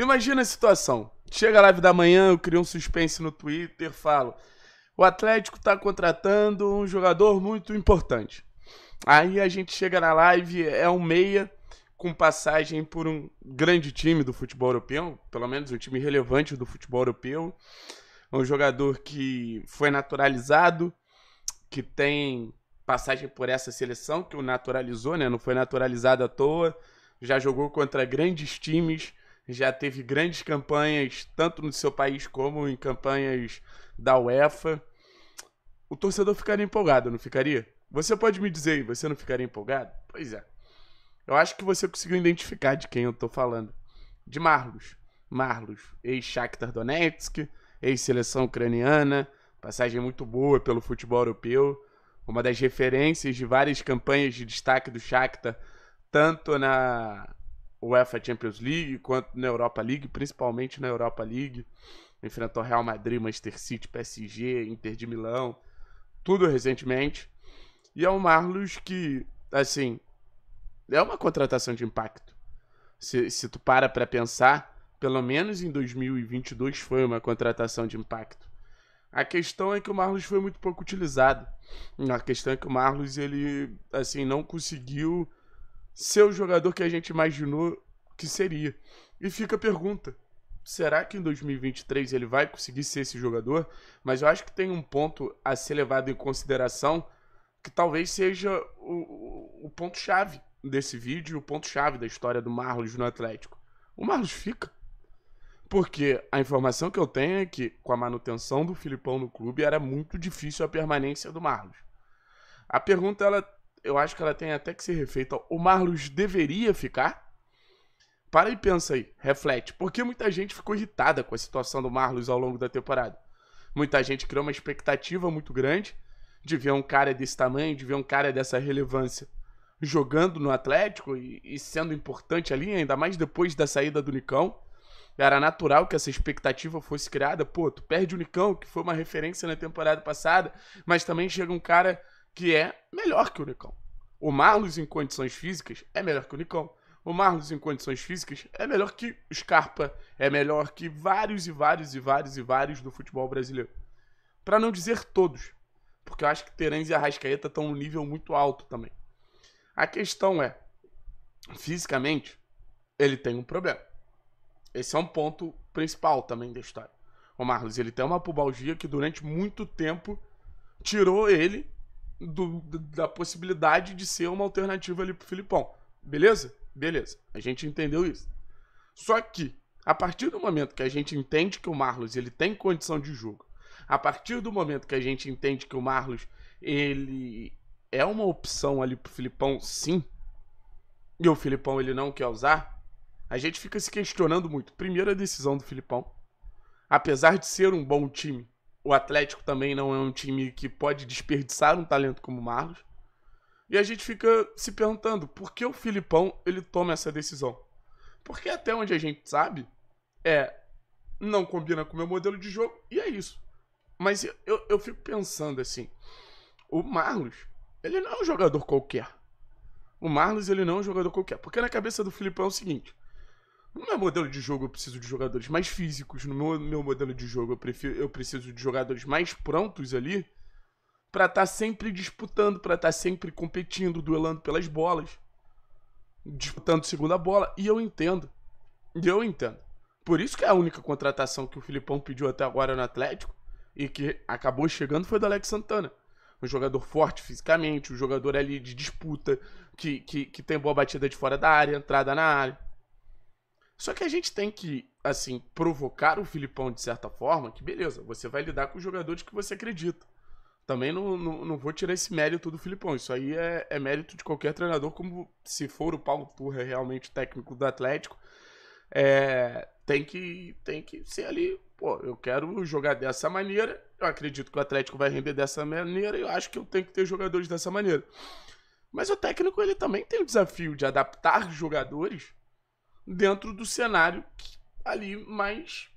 Imagina a situação. Chega a live da manhã, eu crio um suspense no Twitter, falo. O Atlético tá contratando um jogador muito importante. Aí a gente chega na live, é um meia com passagem por um grande time do futebol europeu, pelo menos um time relevante do futebol europeu. Um jogador que foi naturalizado, que tem passagem por essa seleção, que o naturalizou, né? Não foi naturalizado à toa. Já jogou contra grandes times já teve grandes campanhas, tanto no seu país como em campanhas da UEFA. O torcedor ficaria empolgado, não ficaria? Você pode me dizer, você não ficaria empolgado? Pois é. Eu acho que você conseguiu identificar de quem eu estou falando. De Marlos. Marlos, ex-Shakhtar Donetsk, ex-seleção ucraniana, passagem muito boa pelo futebol europeu, uma das referências de várias campanhas de destaque do Shakhtar, tanto na UEFA Champions League, quanto na Europa League, principalmente na Europa League. Enfrentou Real Madrid, Manchester City, PSG, Inter de Milão, tudo recentemente. E é um Marlos que, assim, é uma contratação de impacto. Se, se tu para para pensar, pelo menos em 2022 foi uma contratação de impacto. A questão é que o Marlos foi muito pouco utilizado. A questão é que o Marlos ele assim não conseguiu ser o jogador que a gente imaginou que seria. E fica a pergunta: será que em 2023 ele vai conseguir ser esse jogador? Mas eu acho que tem um ponto a ser levado em consideração que talvez seja o, o ponto-chave desse vídeo, o ponto-chave da história do Marlos no Atlético. O Marlos fica. Porque a informação que eu tenho é que, com a manutenção do Filipão no clube, era muito difícil a permanência do Marlos. A pergunta ela eu acho que ela tem até que ser refeita. O Marlos deveria ficar? Para e pensa aí, reflete. Porque muita gente ficou irritada com a situação do Marlos ao longo da temporada. Muita gente criou uma expectativa muito grande de ver um cara desse tamanho, de ver um cara dessa relevância jogando no Atlético e, e sendo importante ali, ainda mais depois da saída do Nicão. Era natural que essa expectativa fosse criada. Pô, tu perde o Nicão, que foi uma referência na temporada passada, mas também chega um cara que é melhor que o Nicão. O Marlos, em condições físicas, é melhor que o Nicão. O Marlos, em condições físicas, é melhor que o Scarpa. É melhor que vários e vários e vários e vários do futebol brasileiro. Para não dizer todos. Porque eu acho que Terence e Arrascaeta estão num nível muito alto também. A questão é, fisicamente, ele tem um problema. Esse é um ponto principal também da história. O Marlos, ele tem uma pubalgia que durante muito tempo tirou ele do, da possibilidade de ser uma alternativa ali pro Filipão. Beleza? Beleza. A gente entendeu isso. Só que, a partir do momento que a gente entende que o Marlos ele tem condição de jogo, a partir do momento que a gente entende que o Marlos ele é uma opção ali pro Filipão, sim, e o Filipão ele não quer usar, a gente fica se questionando muito. Primeiro, a decisão do Filipão. Apesar de ser um bom time, o Atlético também não é um time que pode desperdiçar um talento como o Marlos. E a gente fica se perguntando por que o Filipão ele toma essa decisão. Porque até onde a gente sabe, é não combina com o meu modelo de jogo e é isso. Mas eu, eu, eu fico pensando assim, o Marlos, ele não é um jogador qualquer. O Marlos, ele não é um jogador qualquer. Porque na cabeça do Filipão é o seguinte, no meu é modelo de jogo, eu preciso de jogadores mais físicos. No meu, meu modelo de jogo, eu, prefiro, eu preciso de jogadores mais prontos ali para estar tá sempre disputando, para estar tá sempre competindo, duelando pelas bolas, disputando segunda bola. E eu entendo. eu entendo. Por isso que é a única contratação que o Filipão pediu até agora no Atlético e que acabou chegando foi do Alex Santana. Um jogador forte fisicamente, um jogador ali de disputa, que, que, que tem boa batida de fora da área, entrada na área. Só que a gente tem que, assim, provocar o Filipão de certa forma, que beleza, você vai lidar com os jogadores que você acredita. Também não, não, não vou tirar esse mérito do Filipão. Isso aí é, é mérito de qualquer treinador, como se for o Paulo Turra realmente técnico do Atlético. É, tem que tem que ser ali, pô, eu quero jogar dessa maneira, eu acredito que o Atlético vai render dessa maneira, eu acho que eu tenho que ter jogadores dessa maneira. Mas o técnico ele também tem o desafio de adaptar jogadores dentro do cenário ali mais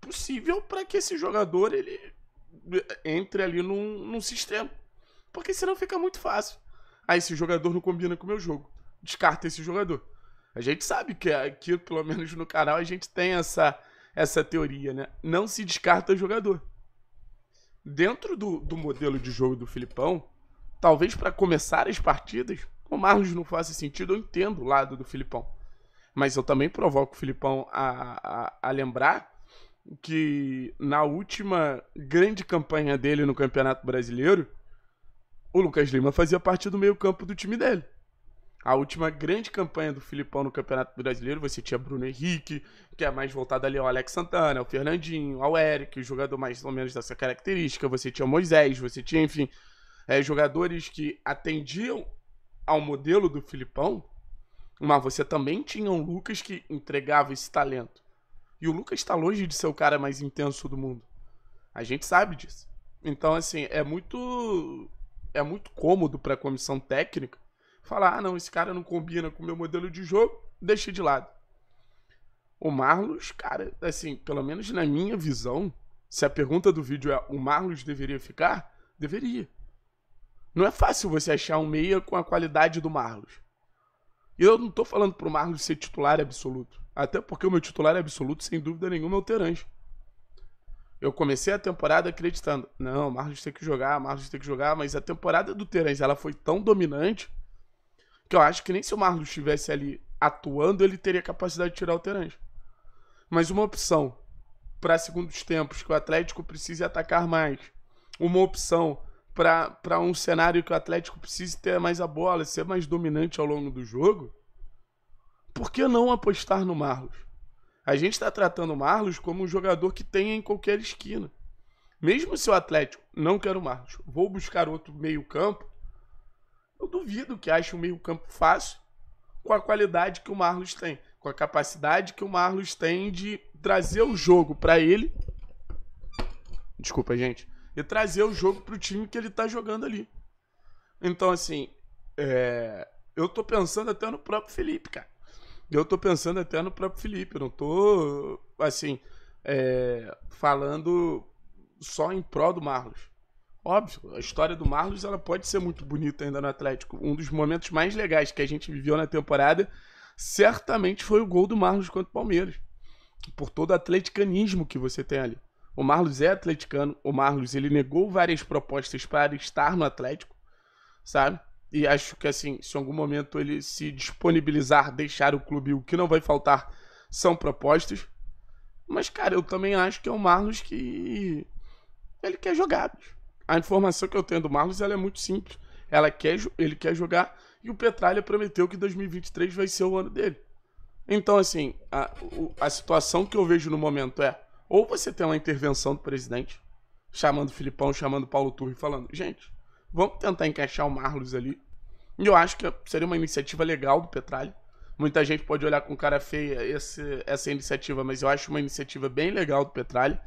possível para que esse jogador ele eh, entre ali num, num sistema. Porque senão fica muito fácil. Ah, esse jogador não combina com o meu jogo. Descarta esse jogador. A gente sabe que aqui, pelo menos no canal, a gente tem essa, essa teoria, né? Não se descarta jogador. Dentro do, do modelo de jogo do Filipão, talvez para começar as partidas, o Marlos não faça sentido, eu entendo o lado do Filipão mas eu também provoco o Filipão a, a, a lembrar que na última grande campanha dele no Campeonato Brasileiro, o Lucas Lima fazia parte do meio-campo do time dele. A última grande campanha do Filipão no Campeonato Brasileiro, você tinha Bruno Henrique, que é mais voltado ali ao Alex Santana, ao Fernandinho, ao Eric, o jogador mais ou menos dessa característica. Você tinha Moisés, você tinha, enfim, é, jogadores que atendiam ao modelo do Filipão mas você também tinha um Lucas que entregava esse talento. E o Lucas está longe de ser o cara mais intenso do mundo. A gente sabe disso. Então, assim, é muito. É muito cômodo para a comissão técnica falar: ah, não, esse cara não combina com o meu modelo de jogo, deixa de lado. O Marlos, cara, assim, pelo menos na minha visão, se a pergunta do vídeo é: o Marlos deveria ficar? Deveria. Não é fácil você achar um meia com a qualidade do Marlos. E eu não tô falando pro Marlos ser titular absoluto. Até porque o meu titular absoluto, sem dúvida nenhuma, é o Terange. Eu comecei a temporada acreditando, não, Marlos tem que jogar, Marlos tem que jogar, mas a temporada do Terence, ela foi tão dominante que eu acho que nem se o Marlos estivesse ali atuando, ele teria capacidade de tirar o Terence. Mas uma opção para segundos tempos que o Atlético precise atacar mais, uma opção para um cenário que o Atlético precise ter mais a bola, ser mais dominante ao longo do jogo, por que não apostar no Marlos? A gente está tratando o Marlos como um jogador que tem em qualquer esquina. Mesmo se o Atlético não quer o Marlos, vou buscar outro meio-campo, eu duvido que ache um meio-campo fácil com a qualidade que o Marlos tem, com a capacidade que o Marlos tem de trazer o jogo para ele. Desculpa, gente e trazer o jogo pro time que ele tá jogando ali. Então, assim, é... eu tô pensando até no próprio Felipe, cara. Eu tô pensando até no próprio Felipe. Eu não tô, assim, é... falando só em prol do Marlos. Óbvio, a história do Marlos ela pode ser muito bonita ainda no Atlético. Um dos momentos mais legais que a gente viveu na temporada certamente foi o gol do Marlos contra o Palmeiras. Por todo o atleticanismo que você tem ali. O Marlos é atleticano. O Marlos ele negou várias propostas para estar no Atlético, sabe? E acho que assim, se em algum momento ele se disponibilizar, deixar o clube, o que não vai faltar são propostas. Mas cara, eu também acho que é o Marlos que ele quer jogar. A informação que eu tenho do Marlos ela é muito simples. Ela quer, ele quer jogar e o Petralha prometeu que 2023 vai ser o ano dele. Então, assim, a, a situação que eu vejo no momento é ou você tem uma intervenção do presidente, chamando o Filipão, chamando o Paulo Turri, falando: gente, vamos tentar encaixar o Marlos ali. E eu acho que seria uma iniciativa legal do Petralha. Muita gente pode olhar com cara feia esse, essa iniciativa, mas eu acho uma iniciativa bem legal do Petralha.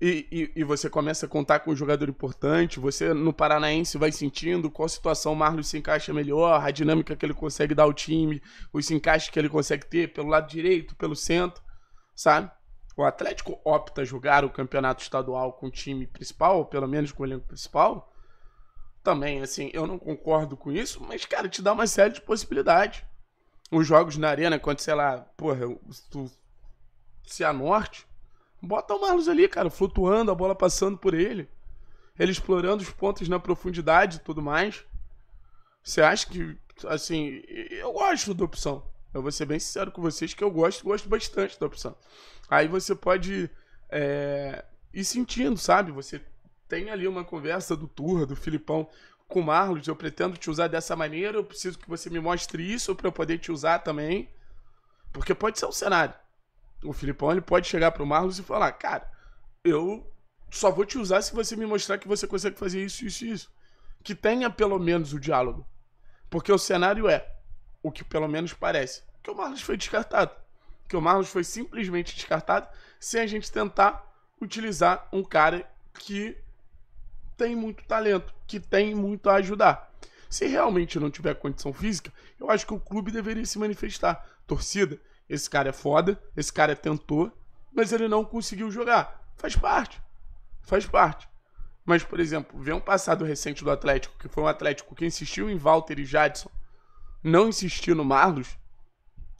E, e, e, você começa a contar com um jogador importante, você no Paranaense vai sentindo qual situação o Marlos se encaixa melhor, a dinâmica que ele consegue dar ao time, os encaixes que ele consegue ter pelo lado direito, pelo centro, sabe? o Atlético opta jogar o campeonato estadual com o time principal, ou pelo menos com o elenco principal, também, assim, eu não concordo com isso, mas, cara, te dá uma série de possibilidades. Os jogos na arena, quando, sei lá, porra, tu se a norte, bota o Marlos ali, cara, flutuando, a bola passando por ele. Ele explorando os pontos na profundidade e tudo mais. Você acha que, assim, eu gosto da opção. Eu vou ser bem sincero com vocês que eu gosto, gosto bastante da opção. Aí você pode é, ir sentindo, sabe? Você tem ali uma conversa do Turra, do Filipão com o Marlos. Eu pretendo te usar dessa maneira. Eu preciso que você me mostre isso para eu poder te usar também. Porque pode ser um cenário. O Filipão ele pode chegar pro Marlos e falar: Cara, eu só vou te usar se você me mostrar que você consegue fazer isso, isso e isso. Que tenha pelo menos o diálogo. Porque o cenário é o que pelo menos parece que o Marlos foi descartado. Que o Marlos foi simplesmente descartado sem a gente tentar utilizar um cara que tem muito talento, que tem muito a ajudar. Se realmente não tiver condição física, eu acho que o clube deveria se manifestar. Torcida, esse cara é foda, esse cara tentou, mas ele não conseguiu jogar. Faz parte. Faz parte. Mas, por exemplo, ver um passado recente do Atlético, que foi um Atlético que insistiu em Walter e Jadson, não insistiu no Marlos,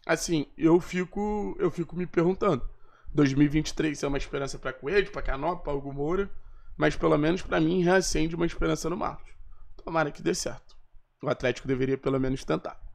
assim, eu fico, eu fico me perguntando. 2023 é uma esperança para Coelho, para Canop, para Hugo Moura, mas pelo menos para mim reacende uma esperança no Marcos. Tomara que dê certo. O Atlético deveria pelo menos tentar.